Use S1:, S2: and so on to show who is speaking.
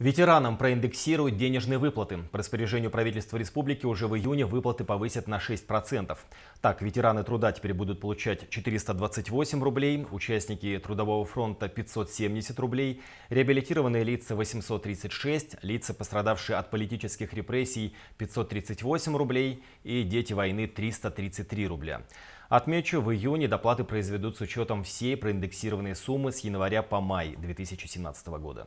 S1: Ветеранам проиндексируют денежные выплаты. По распоряжению правительства республики уже в июне выплаты повысят на 6%. Так, ветераны труда теперь будут получать 428 рублей, участники Трудового фронта 570 рублей, реабилитированные лица 836, лица, пострадавшие от политических репрессий 538 рублей и дети войны 333 рубля. Отмечу, в июне доплаты произведут с учетом всей проиндексированной суммы с января по май 2017 года.